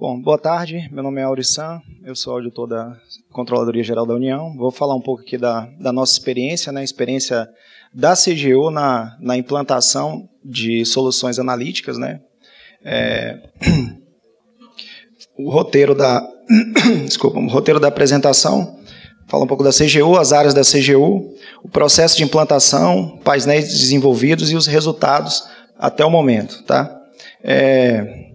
Bom, boa tarde. Meu nome é Aurissan, eu sou auditor da Controladoria Geral da União. Vou falar um pouco aqui da, da nossa experiência, né? experiência da CGU na, na implantação de soluções analíticas. Né? É, o roteiro da, desculpa, o roteiro da apresentação fala um pouco da CGU, as áreas da CGU, o processo de implantação, painéis desenvolvidos e os resultados até o momento. Tá? É,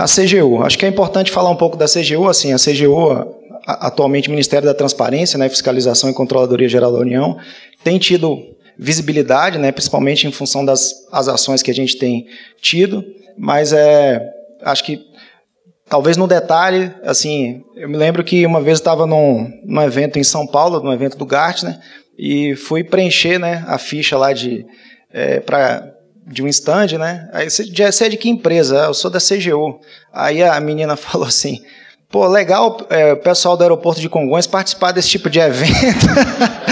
a CGU, acho que é importante falar um pouco da CGU, assim, a CGU, atualmente Ministério da Transparência, né, Fiscalização e Controladoria Geral da União, tem tido visibilidade, né, principalmente em função das as ações que a gente tem tido, mas é, acho que talvez no detalhe, assim, eu me lembro que uma vez estava num, num evento em São Paulo, num evento do Gartner, né, e fui preencher, né, a ficha lá de é, para de um estande, né? Aí você, é de que empresa? Ah, eu sou da CGU. Aí a menina falou assim: pô, legal é, o pessoal do aeroporto de Congonhas participar desse tipo de evento.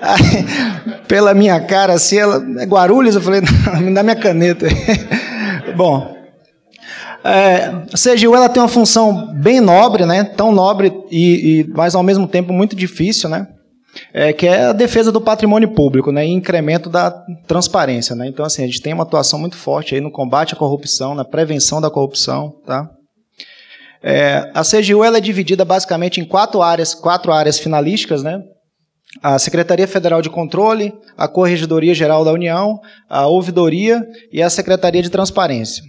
Aí, pela minha cara, assim, ela, é Guarulhos, eu falei: me dá minha caneta. Bom, é, a CGU ela tem uma função bem nobre, né? Tão nobre e, e mas ao mesmo tempo muito difícil, né? é, que é a defesa do patrimônio público né, e incremento da transparência. Né? Então, assim, a gente tem uma atuação muito forte aí no combate à corrupção, na prevenção da corrupção. Tá? É, a CGU ela é dividida basicamente em quatro áreas, quatro áreas finalísticas, né? A Secretaria Federal de Controle, a Corregedoria Geral da União, a Ouvidoria e a Secretaria de Transparência.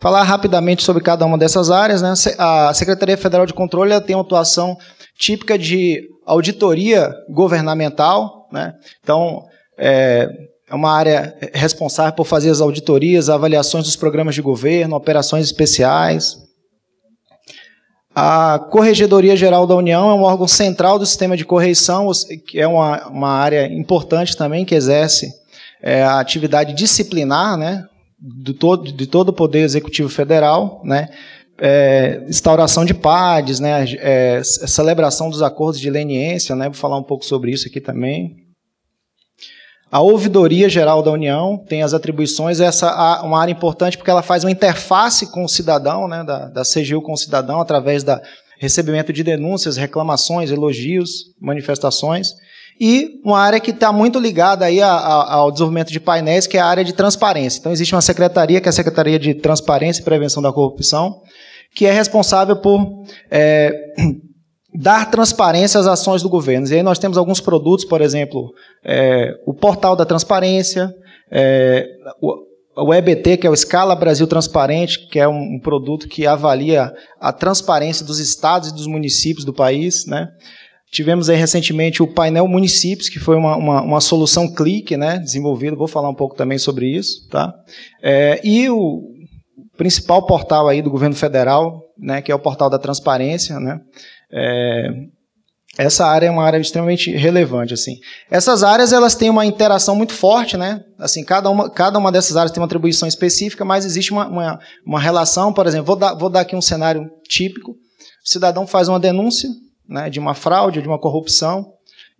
Falar rapidamente sobre cada uma dessas áreas, né? A Secretaria Federal de Controle tem uma atuação típica de auditoria governamental. Né? Então, é, é, uma área responsável por fazer as auditorias, avaliações dos programas de governo, operações especiais. A Corregedoria Geral da União é um órgão central do sistema de correição, que é uma, uma área importante também que exerce é, a atividade disciplinar né, do todo, de todo o Poder Executivo Federal. Né, é, instauração de PADs, né, é, celebração dos acordos de leniência, né, vou falar um pouco sobre isso aqui também. A Ouvidoria Geral da União tem as atribuições, essa é uma área importante porque ela faz uma interface com o cidadão, né, da, da CGU com o cidadão, através do recebimento de denúncias, reclamações, elogios, manifestações. E uma área que está muito ligada aí a, a, ao desenvolvimento de painéis, que é a área de transparência. Então, existe uma secretaria, que é a Secretaria de Transparência e Prevenção da Corrupção, que é responsável por é, dar transparência às ações do governo. E aí nós temos alguns produtos, por exemplo, é, o Portal da Transparência, é, o, o EBT, que é o Escala Brasil Transparente, que é um, um, produto que avalia a transparência dos estados e dos municípios do país. Né? Tivemos aí recentemente o painel Municípios, que foi uma, uma, uma solução clique né, desenvolvida, vou falar um pouco também sobre isso. Tá? É, e o, principal portal aí do governo federal, né, que é o portal da transparência, né, é, essa área é uma área extremamente relevante assim. Essas áreas elas têm uma interação muito forte, né? Assim, cada uma, cada uma dessas áreas tem uma atribuição específica, mas existe uma, uma, uma relação, por exemplo, vou dar, vou dar aqui um cenário típico. O cidadão faz uma denúncia né, de uma fraude, de uma corrupção,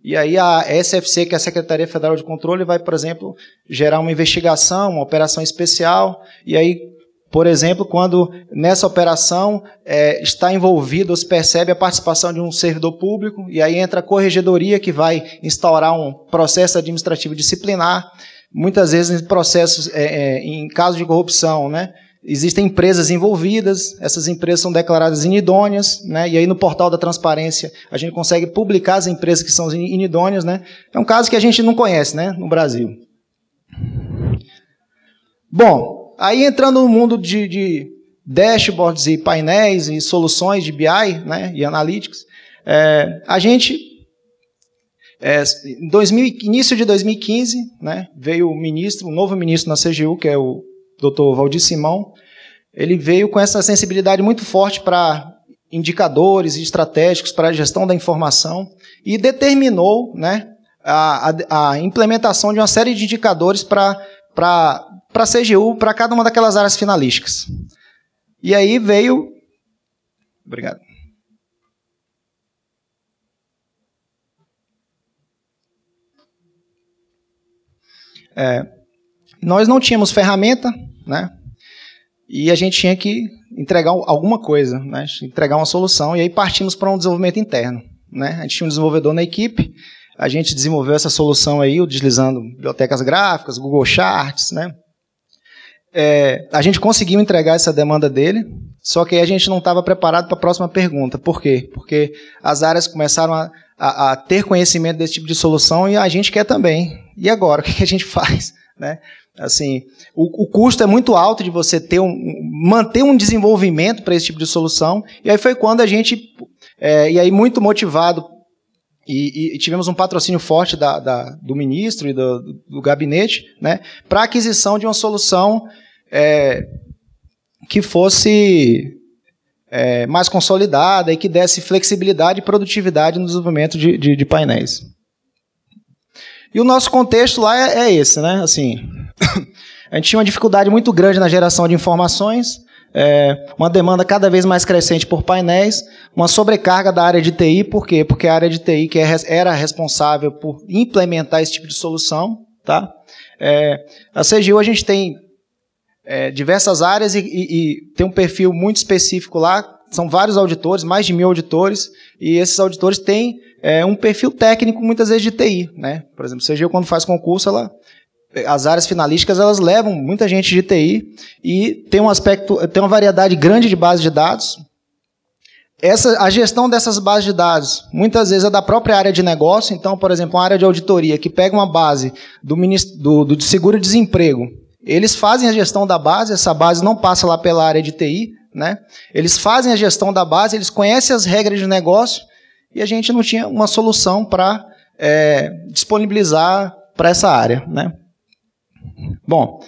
e aí a SFC, que é a Secretaria Federal de Controle, vai, por exemplo, gerar uma investigação, uma operação especial, e aí por exemplo, quando nessa operação é, está envolvido ou se percebe a participação de um servidor público, e aí entra a corregedoria que vai instaurar um processo administrativo disciplinar. Muitas vezes, em processos, é, é, em casos de corrupção, né? Existem empresas envolvidas, essas empresas são declaradas inidôneas, né? e aí no portal da transparência a gente consegue publicar as empresas que são inidôneas. Né? É um caso que a gente não conhece né? no Brasil. Bom, aí entrando no mundo de, de dashboards e painéis e soluções de BI né, e analytics, é, a gente, é, 2000, início de 2015, né, veio o ministro, um novo ministro na CGU, que é o Dr. Valdir Simão, ele veio com essa sensibilidade muito forte para indicadores estratégicos para a gestão da informação e determinou né, a, a, a implementação de uma série de indicadores para para a CGU, para cada uma daquelas áreas finalísticas. E aí veio. Obrigado. É, nós não tínhamos ferramenta, né? E a gente tinha que entregar alguma coisa, né? entregar uma solução, e aí partimos para um desenvolvimento interno. Né? A gente tinha um desenvolvedor na equipe, a gente desenvolveu essa solução aí, utilizando bibliotecas gráficas, Google Charts, né? É, a gente conseguiu entregar essa demanda dele, só que aí a gente não estava preparado para a próxima pergunta. Por quê? Porque as áreas começaram a, a, a, ter conhecimento desse tipo de solução e a gente quer também. E agora, o que, a gente faz? Né? Assim, o, o custo é muito alto de você ter um, manter um desenvolvimento para esse tipo de solução. E aí foi quando a gente, é, e aí muito motivado e, e, tivemos um patrocínio forte da, da, do ministro e do, do gabinete né, para aquisição de uma solução é, que fosse é, mais consolidada e que desse flexibilidade e produtividade no desenvolvimento de, de, de painéis. E o nosso contexto lá é, é esse, né? Assim, a gente tinha uma dificuldade muito grande na geração de informações, é, uma demanda cada vez mais crescente por painéis, uma sobrecarga da área de TI, por quê? Porque a área de TI que é era responsável por implementar esse tipo de solução, tá? É, a CGU a gente tem é, diversas áreas e, e, e, tem um perfil muito específico lá. São vários auditores, mais de mil auditores, e esses auditores têm é, um perfil técnico, muitas vezes, de TI. Né? Por exemplo, a quando faz concurso, ela, as áreas finalísticas elas levam muita gente de TI e tem um aspecto, tem uma variedade grande de bases de dados, essa, a gestão dessas bases de dados muitas vezes é da própria área de negócio. Então, por exemplo, uma área de auditoria que pega uma base do, do, do seguro-desemprego eles fazem a gestão da base, essa base não passa lá pela área de TI, né? Eles fazem a gestão da base, eles conhecem as regras de negócio e a gente não tinha uma solução para é, disponibilizar para essa área, né? Bom,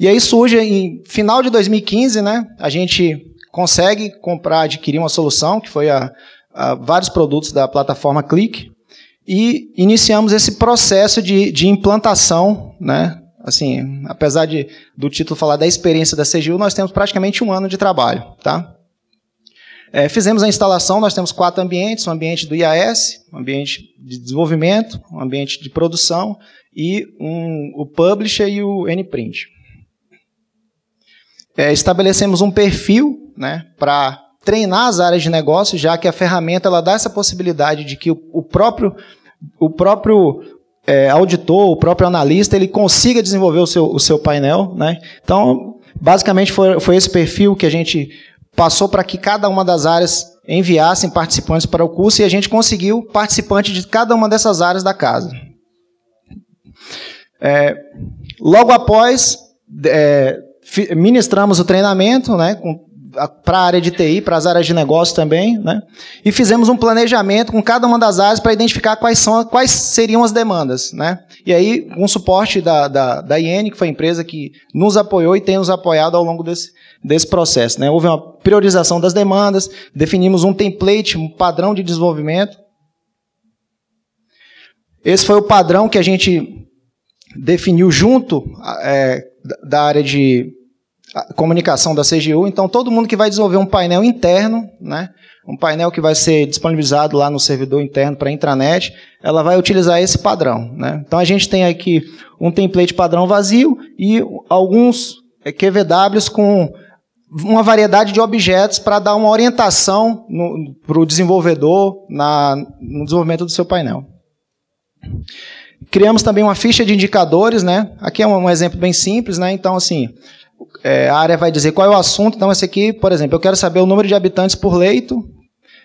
e aí surge em final de 2015, né? A gente consegue comprar, adquirir uma solução que foi a, a vários produtos da plataforma Click e iniciamos esse processo de, de implantação, né? Assim, apesar de, do título falar da experiência da CGU, nós temos praticamente um ano de trabalho, tá? É, fizemos a instalação, nós temos quatro ambientes, um ambiente do IAS, um ambiente de desenvolvimento, um ambiente de produção e um, o Publisher e o Nprint. É, estabelecemos um perfil né, para treinar as áreas de negócio, já que a ferramenta ela dá essa possibilidade de que o, o próprio o próprio é, auditor, o próprio analista, ele consiga desenvolver o seu, o seu painel. Né? Então, basicamente foi, foi esse perfil que a gente passou para que cada uma das áreas enviassem participantes para o curso e a gente conseguiu participante de cada uma dessas áreas da casa. É, logo após, é, ministramos o treinamento né, com para a área de TI, para as áreas de negócio também, né? E fizemos um planejamento com cada uma das áreas para identificar quais, são, quais seriam as demandas, né? E aí, um suporte da, da, da IN, que foi a empresa que nos apoiou e tem nos apoiado ao longo desse, desse processo, né? Houve uma priorização das demandas, definimos um template, um padrão de desenvolvimento. Esse foi o padrão que a gente definiu junto é, da área de comunicação da CGU. Então, todo mundo que vai desenvolver um painel interno, né, um painel que vai ser disponibilizado lá no servidor interno para a intranet, ela vai utilizar esse padrão. Né? Então, a gente tem aqui um template padrão vazio e alguns eh, QVWs com uma variedade de objetos para dar uma orientação para o desenvolvedor na, no desenvolvimento do seu painel. Criamos também uma ficha de indicadores, né? Aqui é um, um exemplo bem simples, né? Então, assim, é, a área vai dizer qual é o assunto. Então, esse aqui, por exemplo, eu quero saber o número de habitantes por leito.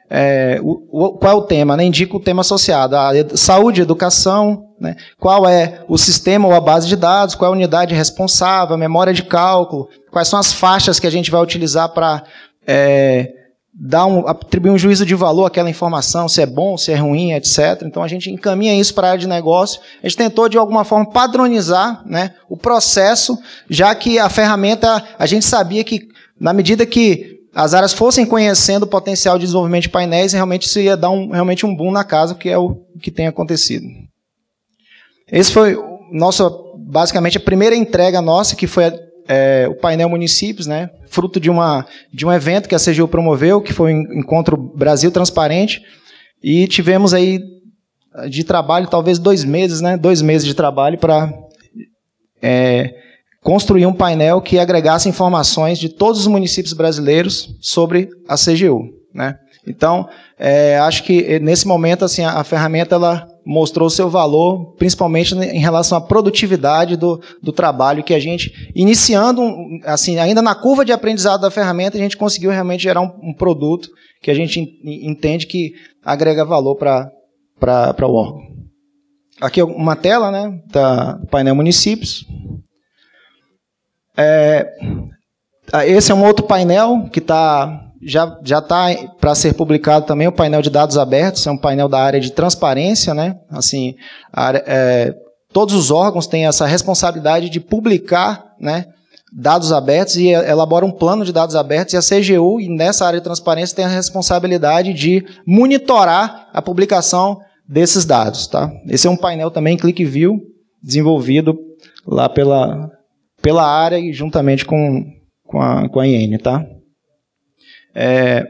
É, o, o, qual é o tema? Né? Indica o tema associado. A saúde, educação, né? qual é o sistema ou a base de dados, qual é a unidade responsável, memória de cálculo, quais são as faixas que a gente vai utilizar para é, dar um, atribuir um juízo de valor àquela informação, se é bom, se é ruim, etc. Então a gente encaminha isso para a área de negócio. A gente tentou, de alguma forma, padronizar né, o processo, já que a ferramenta, a gente sabia que, na medida que as áreas fossem conhecendo o potencial de desenvolvimento de painéis, realmente isso ia dar um, realmente um boom na casa, que é o que tem acontecido. Esse foi nossa, basicamente, a primeira entrega nossa, que foi é, o painel municípios, né? Fruto de, uma, de um evento que a CGU promoveu, que foi o Encontro Brasil Transparente. E tivemos aí eh, de trabalho, talvez dois meses, né? Dois meses de trabalho para é, construir um painel que agregasse informações de todos os municípios brasileiros sobre a CGU, né? Então, é, acho que eh, nesse momento, assim, a, a ferramenta ela mostrou seu valor, principalmente em relação à produtividade do, do trabalho que a gente, iniciando, assim, ainda na curva de aprendizado da ferramenta, a gente conseguiu realmente gerar um, um produto que a gente entende que agrega valor para o órgão. Aqui é uma tela, né, da painel municípios. É, ah, esse é um outro painel que está já já está para ser publicado também o painel de dados abertos, é um painel da área de transparência, né? Assim, área, é, todos os órgãos têm essa responsabilidade de publicar, né? Dados abertos e é, elabora um plano de dados abertos, e a CGU, nessa área de transparência, tem a responsabilidade de monitorar a publicação desses dados. Tá? Esse é um painel também, ClickView View, desenvolvido lá pela, pela área e juntamente com, com a, com a IN, tá? É,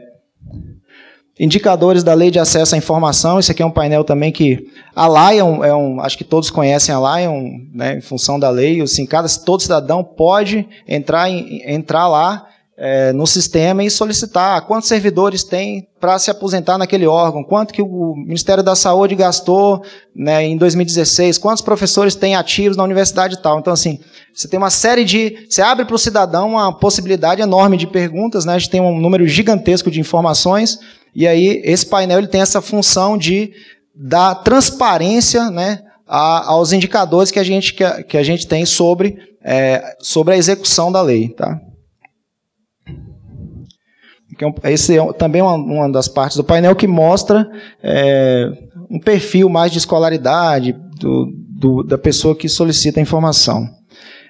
indicadores da lei de acesso à informação, esse aqui é um painel também que a LAI é um, acho que todos conhecem a LAI, um, né, em função da lei, assim, cada, todo cidadão pode entrar, em, entrar lá é, no sistema e solicitar quantos servidores tem para se aposentar naquele órgão, quanto que o Ministério da Saúde gastou né, em 2016, quantos professores têm ativos na universidade e tal. Então, assim, você tem uma série de. Você abre para o cidadão uma possibilidade enorme de perguntas, né? a gente tem um número gigantesco de informações, e aí esse painel ele tem essa função de dar transparência né, a, aos indicadores que a gente, que a, que a gente tem sobre, é, sobre a execução da lei. Tá? que é esse é também é uma, uma, das partes do painel que mostra é, um perfil mais de escolaridade do, do, da pessoa que solicita a informação.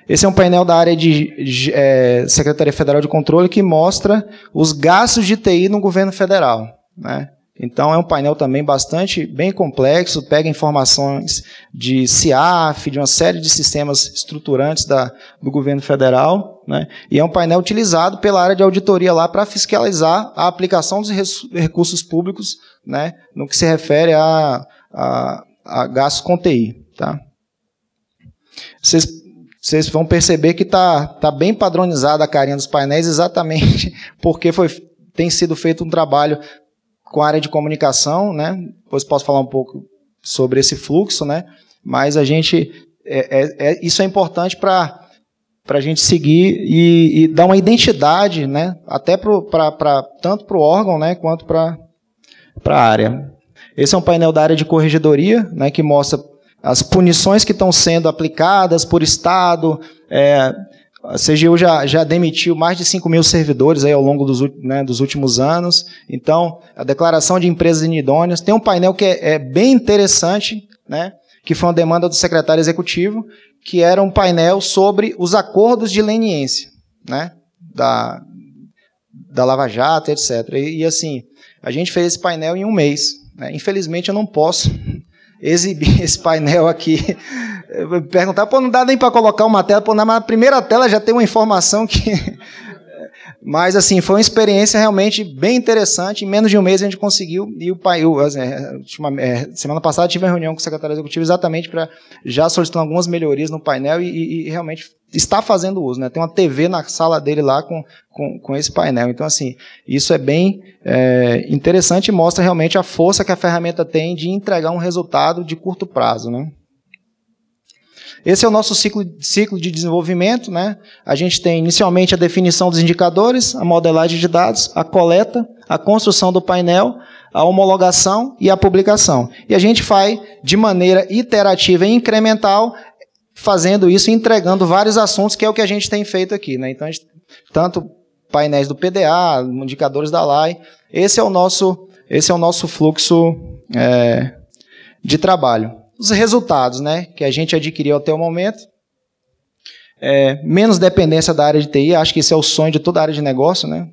Esse é um painel da área de, de é, Secretaria Federal de Controle que mostra os gastos de TI no governo federal. Né? Então é um painel também bastante bem complexo, pega informações de CIAF, de uma série de sistemas estruturantes da, do governo federal, né? e é um painel utilizado pela área de auditoria lá para fiscalizar a aplicação dos recursos públicos né? no que se refere a, a, a gastos com TI. Tá? Vocês vocês vão perceber que está tá bem padronizada a carinha dos painéis, exatamente porque foi, tem sido feito um trabalho com a área de comunicação, né? Depois posso falar um pouco sobre esse fluxo, né? Mas a gente é, é, é isso é importante para para a gente seguir e, e, dar uma identidade, né? Até pro, tanto para o órgão, né? Quanto para a área. Esse é um painel da área de corregedoria, né? Que mostra as punições que estão sendo aplicadas por estado, é, a CGU já, já demitiu mais de 5 mil servidores aí ao longo dos, né, dos últimos anos. Então, a declaração de empresas inidôneas tem um painel que é, é bem interessante, né, que foi uma demanda do secretário executivo, que era um painel sobre os acordos de leniência né, da, da Lava Jato, etc. E, e assim, a gente fez esse painel em um mês. Né? Infelizmente, eu não posso exibir esse painel aqui Perguntar, pô, não dá nem para colocar uma tela, pô, na primeira tela já tem uma informação que. Mas, assim, foi uma experiência realmente bem interessante. Em menos de um mês a gente conseguiu. E o pai, eu, assim, é, é, semana passada tive uma reunião com o secretário executivo exatamente para já solicitar algumas melhorias no painel e, e, e, realmente está fazendo uso. Né? Tem uma TV na sala dele lá com, com, com esse painel. Então, assim, isso é bem é, interessante e mostra realmente a força que a ferramenta tem de entregar um resultado de curto prazo. Né? Esse é o nosso ciclo, ciclo de desenvolvimento. Né? A gente tem inicialmente a definição dos indicadores, a modelagem de dados, a coleta, a construção do painel, a homologação e a publicação. E a gente vai de maneira iterativa e incremental fazendo isso, entregando vários assuntos, que é o que a gente tem feito aqui. Né? Então, gente, tanto painéis do PDA, indicadores da LAI, esse é o nosso, esse é o nosso fluxo é, de trabalho os resultados né, que a gente adquiriu até o momento. É, menos dependência da área de TI, acho que esse é o sonho de toda área de negócio, né?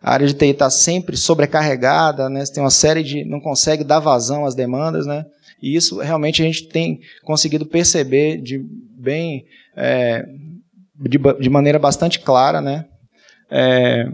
A área de TI está sempre sobrecarregada, né? tem uma série de. não consegue dar vazão às demandas, né? E isso realmente a gente tem conseguido perceber de bem. É, de, de maneira bastante clara, né? É,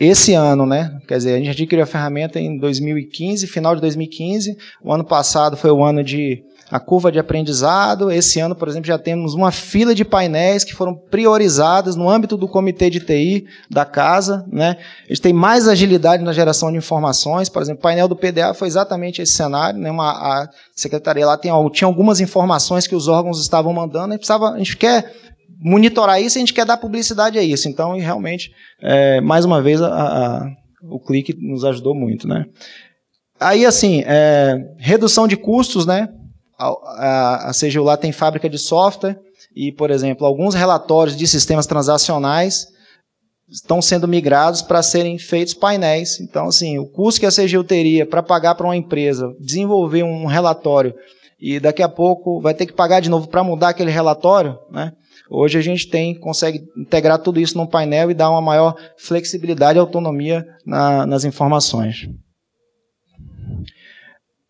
esse ano, né? Quer dizer, a gente adquiriu a ferramenta em 2015, final de 2015. O ano passado foi o ano de a curva de aprendizado. Esse ano, por exemplo, já temos uma fila de painéis que foram priorizadas no âmbito do comitê de TI da casa, né? A gente tem mais agilidade na geração de informações. Por exemplo, o painel do PDA foi exatamente esse cenário, né? Uma, a secretaria lá tem, tinha algumas informações que os órgãos estavam mandando e precisava, a gente quer monitorar isso, a gente quer dar publicidade a isso. Então, e realmente, é, mais uma vez, a, a, o clique nos ajudou muito, né? Aí, assim, é, redução de custos, né? A, a, a CGU lá tem fábrica de software e, por exemplo, alguns relatórios de sistemas transacionais estão sendo migrados para serem feitos painéis. Então, assim, o custo que a CGU teria para pagar para uma empresa desenvolver um relatório e daqui a pouco vai ter que pagar de novo para mudar aquele relatório, né? Hoje a gente tem, consegue integrar tudo isso num painel e dar uma maior flexibilidade e autonomia na, nas informações.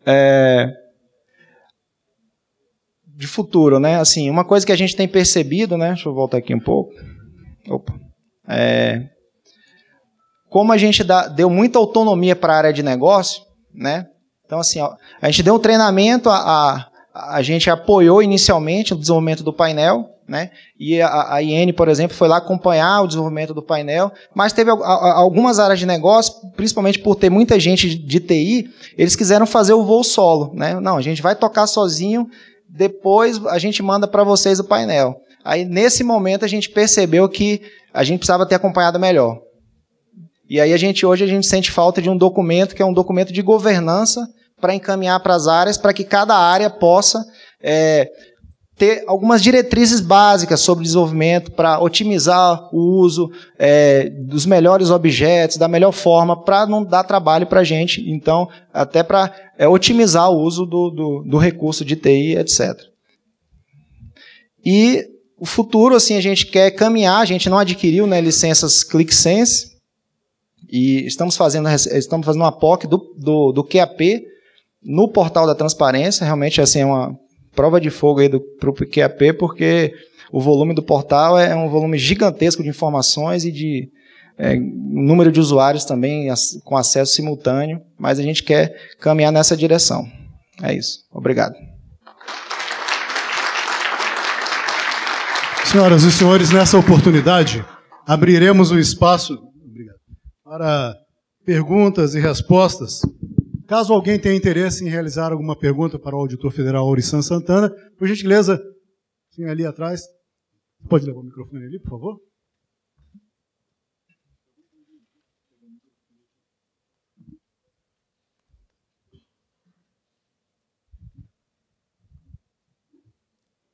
É, de futuro, né? Assim, uma coisa que a gente tem percebido, né? Deixa eu voltar aqui um pouco. Opa. É, como a gente dá, deu muita autonomia para a área de negócio, né? Então, assim, ó, a gente deu um treinamento, a, a, a gente apoiou inicialmente o desenvolvimento do painel, né? E a, a IN, por exemplo, foi lá acompanhar o desenvolvimento do painel, mas teve a, a, algumas áreas de negócio, principalmente por ter muita gente de, de TI, eles quiseram fazer o voo solo. Né? Não, a gente vai tocar sozinho, depois a gente manda para vocês o painel. Aí, nesse momento, a gente percebeu que a gente precisava ter acompanhado melhor. E aí a gente hoje a gente sente falta de um documento que é um documento de governança para encaminhar para as áreas, para que cada área possa é, ter algumas diretrizes básicas sobre desenvolvimento para otimizar o uso é, dos melhores objetos, da melhor forma, para não dar trabalho para a gente, então, até para é, otimizar o uso do, do, do, recurso de TI, etc. E o futuro, assim, a gente quer caminhar, a gente não adquiriu né, licenças ClickSense, e estamos fazendo, estamos fazendo uma POC do, do, do QAP no portal da transparência, realmente assim, é uma prova de fogo aí para o QAP, porque o volume do portal é um volume gigantesco de informações e de é, número de usuários também as, com acesso simultâneo, mas a gente quer caminhar nessa direção. É isso. Obrigado. Senhoras e senhores, nessa oportunidade, abriremos o espaço para perguntas e respostas. Caso alguém tenha interesse em realizar alguma pergunta para o auditor federal Aurisan Santana, por gentileza, sim, ali atrás. Pode levar o microfone ali, por favor.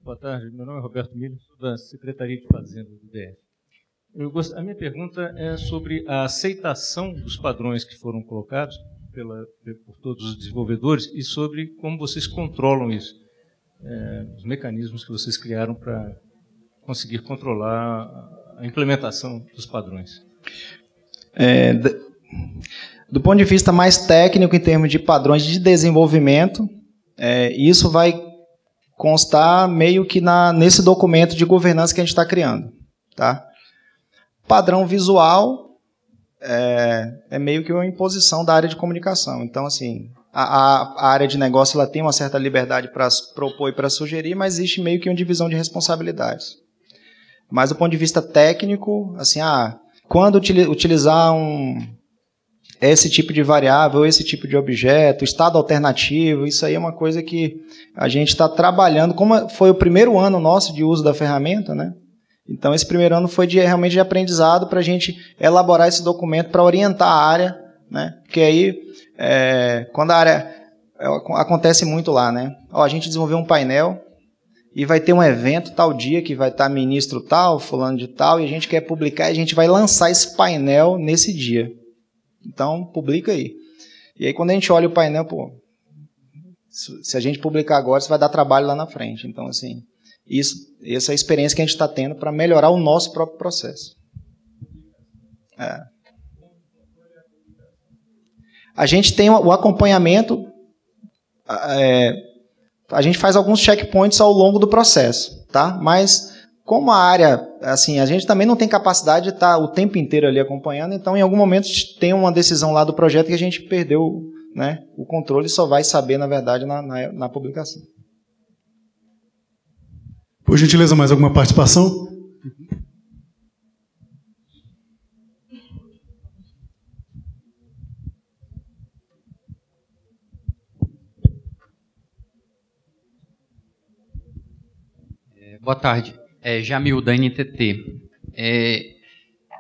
Boa tarde, meu nome é Roberto Milho, sou da Secretaria de Fazenda do DF. Gost... A minha pergunta é sobre a aceitação dos padrões que foram colocados pela, por todos os uhum. desenvolvedores e sobre como vocês controlam isso, é, os mecanismos que vocês criaram para conseguir controlar a implementação dos padrões. É, do ponto de vista mais técnico, em termos de padrões de desenvolvimento, é, isso vai constar meio que na, nesse documento de governança que a gente está criando. Tá? Padrão visual é, é meio que uma imposição da área de comunicação. Então, assim, a, a, área de negócio ela tem uma certa liberdade para propor e para sugerir, mas existe meio que uma divisão de responsabilidades. Mas do ponto de vista técnico, assim, ah, quando utilizar um, esse tipo de variável, esse tipo de objeto, estado alternativo, isso aí é uma coisa que a gente está trabalhando. Como foi o primeiro ano nosso de uso da ferramenta, né? Então, esse primeiro ano foi de, realmente de aprendizado para a gente elaborar esse documento para orientar a área, né? Porque aí, é, quando a área. É, acontece muito lá, né? Ó, a gente desenvolveu um painel e vai ter um evento tal dia que vai estar ministro tal, fulano de tal, e a gente quer publicar e a gente vai lançar esse painel nesse dia. Então, publica aí. E aí, quando a gente olha o painel, pô, se a gente publicar agora, isso vai dar trabalho lá na frente. Então, assim, isso, essa é a experiência que a gente está tendo para melhorar o nosso próprio processo. É. A gente tem o acompanhamento, é, a gente faz alguns checkpoints ao longo do processo, tá? Mas como a área, assim, a gente também não tem capacidade de estar tá o tempo inteiro ali acompanhando, então em algum momento tem uma decisão lá do projeto que a gente perdeu né, o controle, só vai saber, na verdade, na, na, na publicação. Por gentileza, mais alguma participação? É, boa tarde. É, Jamil, da NTT. É,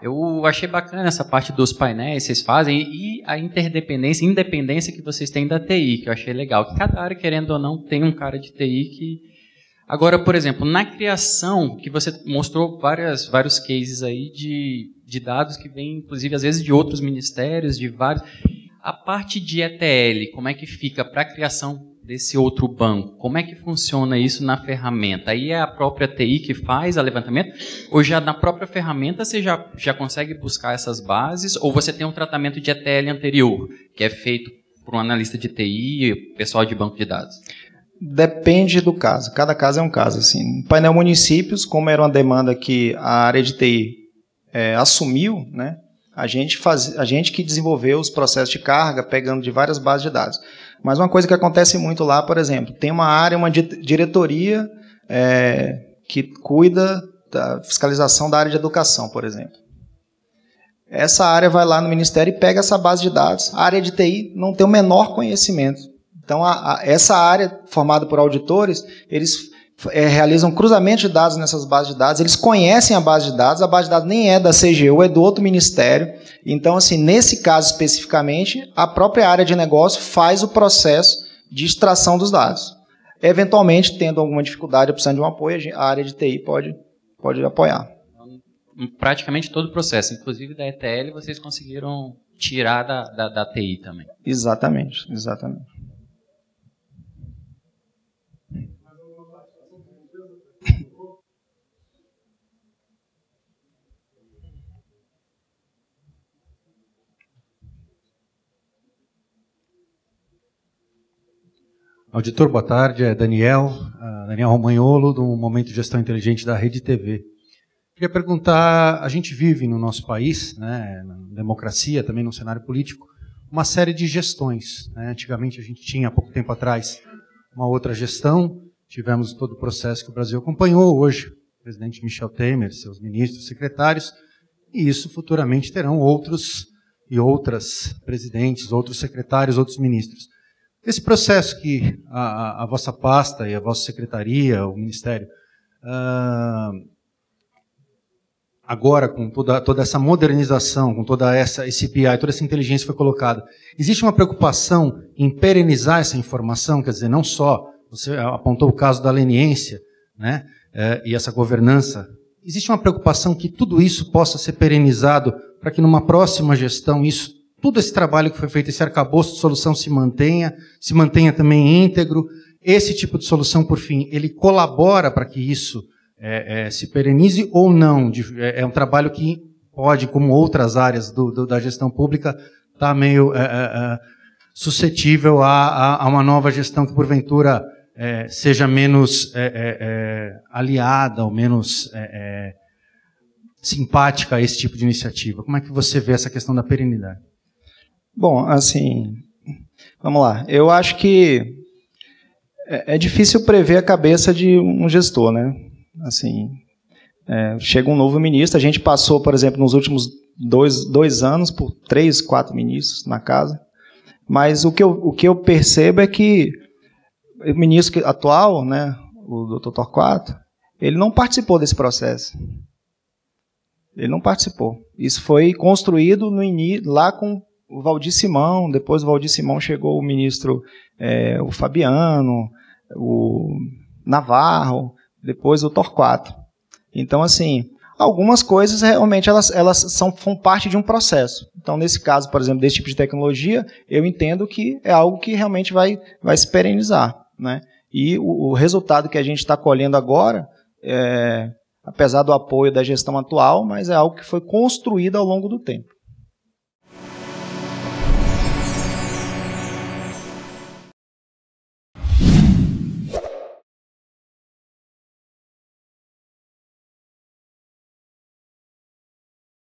eu achei bacana essa parte dos painéis que vocês fazem e a interdependência, independência que vocês têm da TI, que eu achei legal. Que cada área, querendo ou não, tem um cara de TI que Agora, por exemplo, na criação, que você mostrou várias, vários cases aí de, de dados que vêm, inclusive, às vezes de outros ministérios, de vários. A parte de ETL, como é que fica para a criação desse outro banco? Como é que funciona isso na ferramenta? Aí é a própria TI que faz o levantamento? Ou já na própria ferramenta você já, já consegue buscar essas bases? Ou você tem um tratamento de ETL anterior, que é feito por um analista de TI e pessoal de banco de dados? Depende do caso, cada caso é um caso. Assim. No painel municípios, como era uma demanda que a área de TI é, assumiu, né, a, gente faz, a gente que desenvolveu os processos de carga, pegando de várias bases de dados. Mas uma coisa que acontece muito lá, por exemplo, tem uma área, uma diretoria é, que cuida da fiscalização da área de educação, por exemplo. Essa área vai lá no Ministério e pega essa base de dados. A área de TI não tem o menor conhecimento então, a, a, essa área formada por auditores, eles é, realizam cruzamento de dados nessas bases de dados, eles conhecem a base de dados, a base de dados nem é da CGU, é do outro ministério. Então, assim, nesse caso especificamente, a própria área de negócio faz o processo de extração dos dados. Eventualmente, tendo alguma dificuldade, precisando de um apoio, a área de TI pode, pode apoiar. Praticamente todo o processo, inclusive da ETL, vocês conseguiram tirar da, da, da TI também. Exatamente, exatamente. Auditor, boa tarde. É Daniel, ah, Daniel Romagnolo, do Momento de Gestão Inteligente da Rede TV. Queria perguntar: a gente vive no nosso país, né, na democracia, também no cenário político, uma série de gestões. Né? Antigamente a gente tinha, há pouco tempo atrás, uma outra gestão, tivemos todo o processo que o Brasil acompanhou hoje, o presidente Michel Temer, seus ministros, secretários, e isso futuramente terão outros e outras presidentes, outros secretários, outros ministros. Esse processo que a, a, a, vossa pasta e a vossa secretaria, o Ministério, uh, agora com toda, toda essa modernização, com toda essa esse PI, toda essa inteligência que foi colocada, existe uma preocupação em perenizar essa informação, quer dizer, não só você apontou o caso da leniência, né, uh, e essa governança. Existe uma preocupação que tudo isso possa ser perenizado para que numa próxima gestão isso todo esse trabalho que foi feito, esse arcabouço de solução se mantenha, se mantenha também íntegro. Esse tipo de solução, por fim, ele colabora para que isso é, é, se perenize ou não. É, é, um trabalho que pode, como outras áreas do, do, da gestão pública, estar tá meio é, é, é, suscetível a, a, a, uma nova gestão que, porventura, seja menos aliada ou menos simpática a esse tipo de iniciativa? Como é que você vê essa questão da perenidade? Bom, assim, vamos lá. Eu acho que é, é difícil prever a cabeça de um gestor, né? Assim, é, chega um novo ministro. A gente passou, por exemplo, nos últimos dois, dois anos por três, quatro ministros na casa. Mas o que eu, o que eu percebo é que o ministro atual, né, o doutor Torquato, ele não participou desse processo. Ele não participou. Isso foi construído no início, lá com o Valdir Simão, depois do Valdir Simão chegou o ministro é, o Fabiano, o Navarro, depois o Torquato. Então, assim, algumas coisas realmente elas, elas são, são parte de um processo. Então, nesse caso, por exemplo, desse tipo de tecnologia, eu entendo que é algo que realmente vai, vai se perenizar. Né? E o, o resultado que a gente está colhendo agora, é, apesar do apoio da gestão atual, mas é algo que foi construído ao longo do tempo.